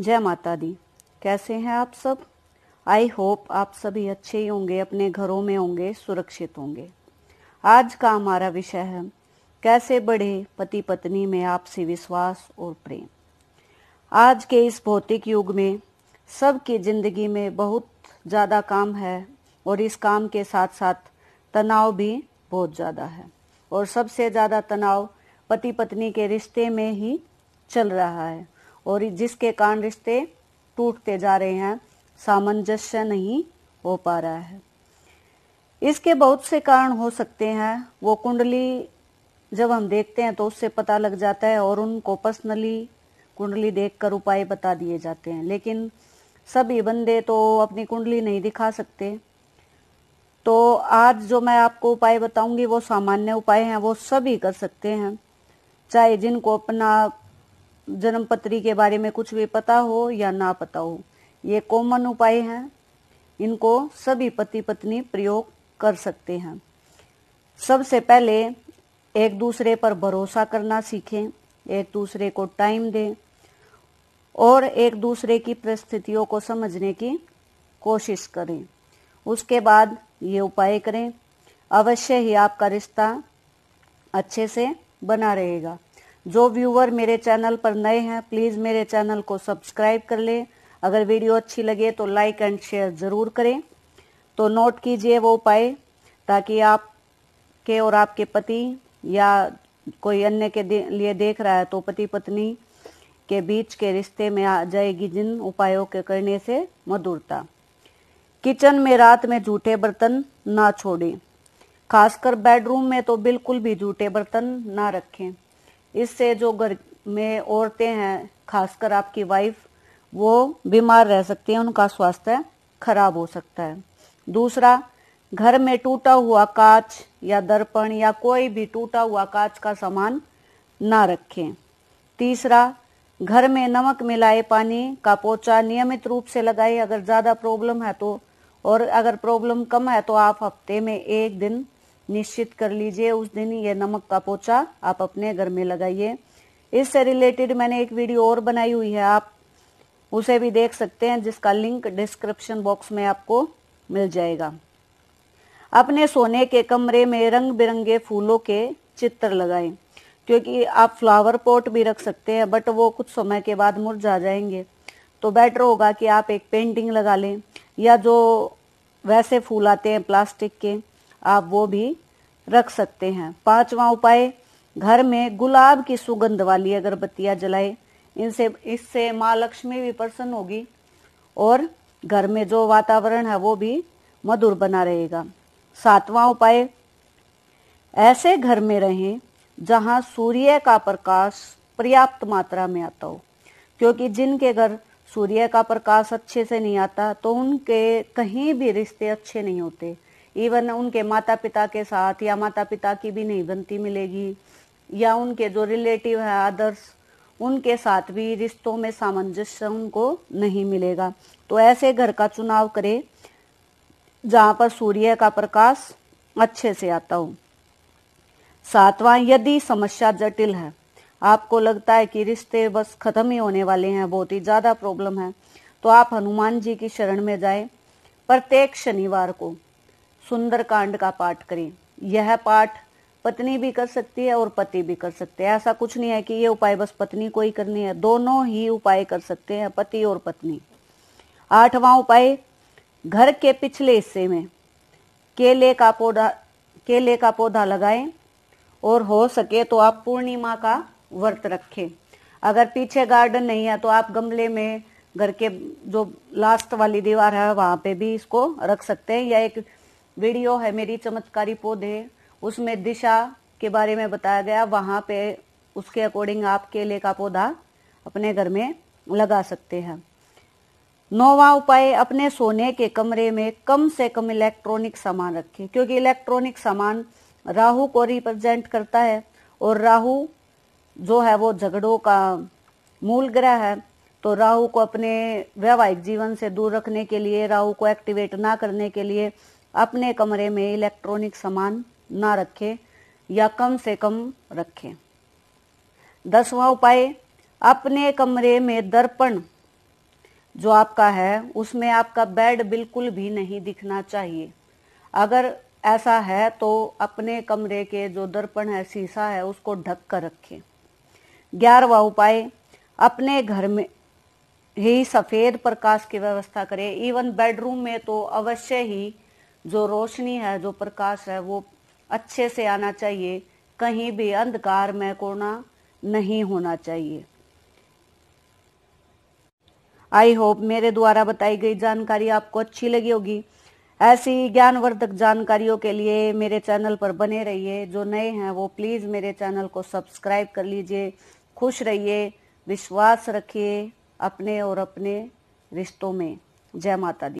जय माता दी कैसे हैं आप सब आई होप आप सभी अच्छे ही होंगे अपने घरों में होंगे सुरक्षित होंगे आज का हमारा विषय है कैसे बढ़े पति पत्नी में आपसी विश्वास और प्रेम आज के इस भौतिक युग में सबकी जिंदगी में बहुत ज़्यादा काम है और इस काम के साथ साथ तनाव भी बहुत ज़्यादा है और सबसे ज़्यादा तनाव पति पत्नी के रिश्ते में ही चल रहा है और जिसके कारण रिश्ते टूटते जा रहे हैं सामंजस्य नहीं हो पा रहा है इसके बहुत से कारण हो सकते हैं वो कुंडली जब हम देखते हैं तो उससे पता लग जाता है और उनको पर्सनली कुंडली देखकर उपाय बता दिए जाते हैं लेकिन सभी बंदे तो अपनी कुंडली नहीं दिखा सकते तो आज जो मैं आपको उपाय बताऊंगी वो सामान्य उपाय हैं वो सभी कर सकते हैं चाहे जिनको अपना जन्म पत्री के बारे में कुछ भी पता हो या ना पता हो ये कॉमन उपाय हैं इनको सभी पति पत्नी प्रयोग कर सकते हैं सबसे पहले एक दूसरे पर भरोसा करना सीखें एक दूसरे को टाइम दें और एक दूसरे की परिस्थितियों को समझने की कोशिश करें उसके बाद ये उपाय करें अवश्य ही आपका रिश्ता अच्छे से बना रहेगा जो व्यूअर मेरे चैनल पर नए हैं प्लीज़ मेरे चैनल को सब्सक्राइब कर लें अगर वीडियो अच्छी लगे तो लाइक एंड शेयर ज़रूर करें तो नोट कीजिए वो उपाय ताकि आप के और आपके पति या कोई अन्य के लिए देख रहा है तो पति पत्नी के बीच के रिश्ते में आ जाएगी जिन उपायों के करने से मधुरता किचन में रात में जूठे बर्तन ना छोड़ें खासकर बेडरूम में तो बिल्कुल भी जूठे बर्तन ना रखें इससे जो घर में औरतें हैं खासकर आपकी वाइफ वो बीमार रह सकती हैं उनका स्वास्थ्य खराब हो सकता है दूसरा घर में टूटा हुआ कांच या दर्पण या कोई भी टूटा हुआ कांच का सामान ना रखें तीसरा घर में नमक मिलाए पानी का पोचा नियमित रूप से लगाए अगर ज़्यादा प्रॉब्लम है तो और अगर प्रॉब्लम कम है तो आप हफ्ते में एक दिन निश्चित कर लीजिए उस दिन ये नमक का पोचा आप अपने घर में लगाइए इससे रिलेटेड मैंने एक वीडियो और बनाई हुई है आप उसे भी देख सकते हैं जिसका लिंक डिस्क्रिप्शन बॉक्स में आपको मिल जाएगा अपने सोने के कमरे में रंग बिरंगे फूलों के चित्र लगाएं क्योंकि आप फ्लावर पॉट भी रख सकते हैं बट वो कुछ समय के बाद मुरझा जाएंगे तो बेटर होगा कि आप एक पेंटिंग लगा लें या जो वैसे फूल आते हैं प्लास्टिक के आप वो भी रख सकते हैं पांचवा उपाय घर में गुलाब की सुगंध वाली अगरबत्तियां जलाए इनसे इससे माँ लक्ष्मी भी प्रसन्न होगी और घर में जो वातावरण है वो भी मधुर बना रहेगा सातवां उपाय ऐसे घर में रहें जहाँ सूर्य का प्रकाश पर्याप्त मात्रा में आता हो क्योंकि जिनके घर सूर्य का प्रकाश अच्छे से नहीं आता तो उनके कहीं भी रिश्ते अच्छे नहीं होते इवन उनके माता पिता के साथ या माता पिता की भी नहीं बनती मिलेगी या उनके जो रिलेटिव है आदर्श उनके साथ भी रिश्तों में सामंजस्य उनको नहीं मिलेगा तो ऐसे घर का चुनाव करें जहाँ पर सूर्य का प्रकाश अच्छे से आता हो सातवां यदि समस्या जटिल है आपको लगता है कि रिश्ते बस खत्म ही होने वाले हैं बहुत ही ज़्यादा प्रॉब्लम है तो आप हनुमान जी की शरण में जाएं प्रत्येक शनिवार को सुंदरकांड का पाठ करें यह पाठ पत्नी भी कर सकती है और पति भी कर सकते हैं ऐसा कुछ नहीं है कि ये उपाय बस पत्नी को ही करनी है दोनों ही उपाय कर सकते हैं पति और पत्नी आठवां उपाय घर के पिछले हिस्से में केले का पौधा केले का पौधा लगाएं और हो सके तो आप पूर्णिमा का व्रत रखें अगर पीछे गार्डन नहीं है तो आप गमले में घर के जो लास्ट वाली दीवार है वहां पे भी इसको रख सकते हैं या एक वीडियो है मेरी चमत्कारी पौधे उसमें दिशा के बारे में बताया गया वहाँ पे उसके अकॉर्डिंग आप केले का पौधा अपने घर में लगा सकते हैं नौवा उपाय अपने सोने के कमरे में कम से कम इलेक्ट्रॉनिक सामान रखें क्योंकि इलेक्ट्रॉनिक सामान राहु को रिप्रेजेंट करता है और राहु जो है वो झगड़ों का मूल ग्रह है तो राहु को अपने वैवाहिक जीवन से दूर रखने के लिए राहु को एक्टिवेट ना करने के लिए अपने कमरे में इलेक्ट्रॉनिक सामान ना रखें या कम से कम रखें दसवां उपाय अपने कमरे में दर्पण जो आपका है उसमें आपका बेड बिल्कुल भी नहीं दिखना चाहिए अगर ऐसा है तो अपने कमरे के जो दर्पण है शीशा है उसको ढक कर रखें ग्यारहवा उपाय अपने घर में ही सफ़ेद प्रकाश की व्यवस्था करें इवन बेडरूम में तो अवश्य ही जो रोशनी है जो प्रकाश है वो अच्छे से आना चाहिए कहीं भी अंधकार में कोना नहीं होना चाहिए आई होप मेरे द्वारा बताई गई जानकारी आपको अच्छी लगी होगी ऐसी ज्ञानवर्धक जानकारियों के लिए मेरे चैनल पर बने रहिए जो नए हैं वो प्लीज़ मेरे चैनल को सब्सक्राइब कर लीजिए खुश रहिए विश्वास रखिए अपने और अपने रिश्तों में जय माता दी